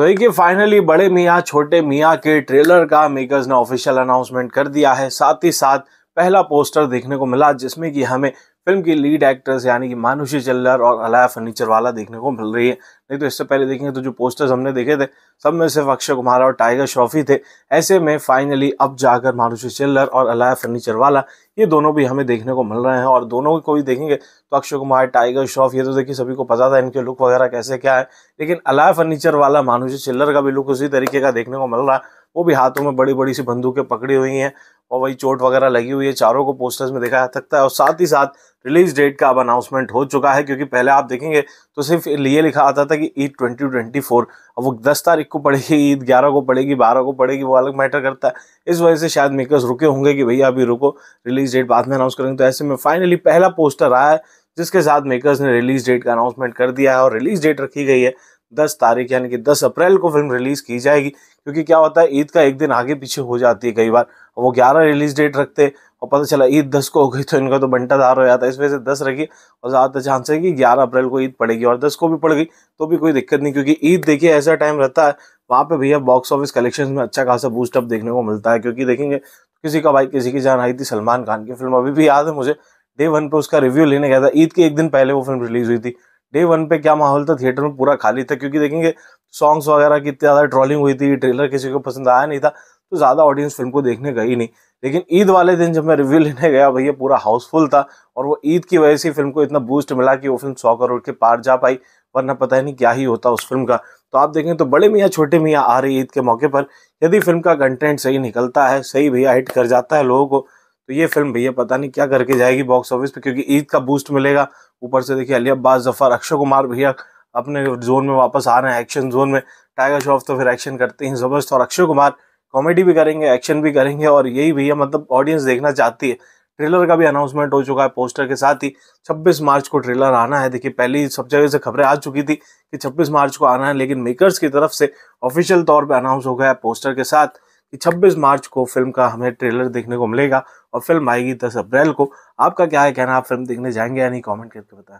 तो देखिए फाइनली बड़े मियाँ छोटे मियाँ के ट्रेलर का मेकर्स ने ऑफिशियल अनाउंसमेंट कर दिया है साथ ही साथ पहला पोस्टर देखने को मिला जिसमें कि हमें फिल्म की लीड एक्ट्रेस यानी कि मानुषी चिल्लर और अलाया फर्नीचर वाला देखने को मिल रही है नहीं तो इससे पहले देखेंगे तो जो पोस्टर्स हमने देखे थे सब में सिर्फ अक्षय कुमार और टाइगर श्रॉफी थे ऐसे में फाइनली अब जाकर मानुषी चिल्लर और अलाया फर्नीचर वाला ये दोनों भी हमें देखने को मिल रहे हैं और दोनों को भी देखेंगे तो अक्षय कुमार टाइगर श्रॉफ ये तो देखिए सभी को पता था इनके लुक वगैरह कैसे क्या है लेकिन अलाय फर्नीचर वाला मानुषी चिल्लर का भी लुक उसी तरीके का देखने को मिल रहा है वो भी हाथों में बड़ी बड़ी सी बंदूकें पकड़ी हुई हैं और वही चोट वगैरह लगी हुई है चारों को पोस्टर्स में देखा जा सकता है और साथ ही साथ रिलीज डेट का अब अनाउंसमेंट हो चुका है क्योंकि पहले आप देखेंगे तो सिर्फ ये लिखा आता था कि ईद 2024 अब वो 10 तारीख को पड़ेगी ईद 11 को पड़ेगी 12 को पड़ेगी वो अलग मैटर करता है इस वजह से शायद मेकर्स रुके होंगे कि भैया अभी रुको रिलीज डेट बाद में अनाउंस करेंगे तो ऐसे में फाइनली पहला पोस्टर आया है जिसके साथ मेकर्स ने रिलीज डेट का अनाउंसमेंट कर दिया है और रिलीज डेट रखी गई है दस तारीख यानी कि दस अप्रैल को फिल्म रिलीज़ की जाएगी क्योंकि क्या होता है ईद का एक दिन आगे पीछे हो जाती है कई बार वो ग्यारह रिलीज डेट रखते और पता चला ईद दस को हो गई तो इनका तो बंटा दार हो जाता है इस वजह से दस रखिए और ज़्यादा चांस है कि ग्यारह अप्रैल को ईद पड़ेगी और दस को भी पड़ गई तो भी कोई दिक्कत नहीं क्योंकि ईद देखिए ऐसा टाइम रहता है वहाँ पे भैया बॉक्स ऑफिस कलेक्शन में अच्छा खासा बूस्टअप देखने को मिलता है क्योंकि देखेंगे किसी का भाई किसी की जान आई थी सलमान खान की फिल्म अभी भी याद है मुझे डे वन पे उसका रिव्यू लेने गया था ईद के एक दिन पहले वो फिल्म रिलीज हुई थी डे वन पे क्या माहौल था थिएटर में पूरा खाली था क्योंकि देखेंगे सॉन्ग्स वगैरह की इतनी ज़्यादा ट्रॉलिंग हुई थी ट्रेलर किसी को पसंद आया नहीं था तो ज़्यादा ऑडियंस फिल्म को देखने गई नहीं लेकिन ईद वाले दिन जब मैं रिव्यू लेने गया भैया पूरा हाउसफुल था और वो ईद की वजह से फिल्म को इतना बूस्ट मिला कि वो फिल्म सौ करोड़ के पार जा पाई वरना पता ही नहीं क्या ही होता उस फिल्म का तो आप देखें तो बड़े मियाँ छोटे मियाँ आ रही ईद के मौके पर यदि फिल्म का कंटेंट सही निकलता है सही भैया हिट कर जाता है लोगों को तो ये फिल्म भैया पता नहीं क्या करके जाएगी बॉक्स ऑफिस पे क्योंकि ईद का बूस्ट मिलेगा ऊपर से देखिए अली अब्बास जफर अक्षय कुमार भैया अपने जोन में वापस आ रहे हैं एक्शन जोन में टाइगर श्रॉफ तो फिर एक्शन करते हैं ज़बरदस्त और अक्षय कुमार कॉमेडी भी करेंगे एक्शन भी करेंगे और यही भैया मतलब ऑडियंस देखना चाहती है ट्रेलर का भी अनाउंसमेंट हो चुका है पोस्टर के साथ ही 26 मार्च को ट्रेलर आना है देखिए पहली सब जगह से खबरें आ चुकी थी कि 26 मार्च को आना है लेकिन मेकर्स की तरफ से ऑफिशियल तौर पर अनाउंस हो गया है पोस्टर के साथ कि 26 मार्च को फिल्म का हमें ट्रेलर देखने को मिलेगा और फिल्म आएगी 10 अप्रैल को आपका क्या है कहना आप फिल्म देखने जाएंगे या नहीं कमेंट करके बताएं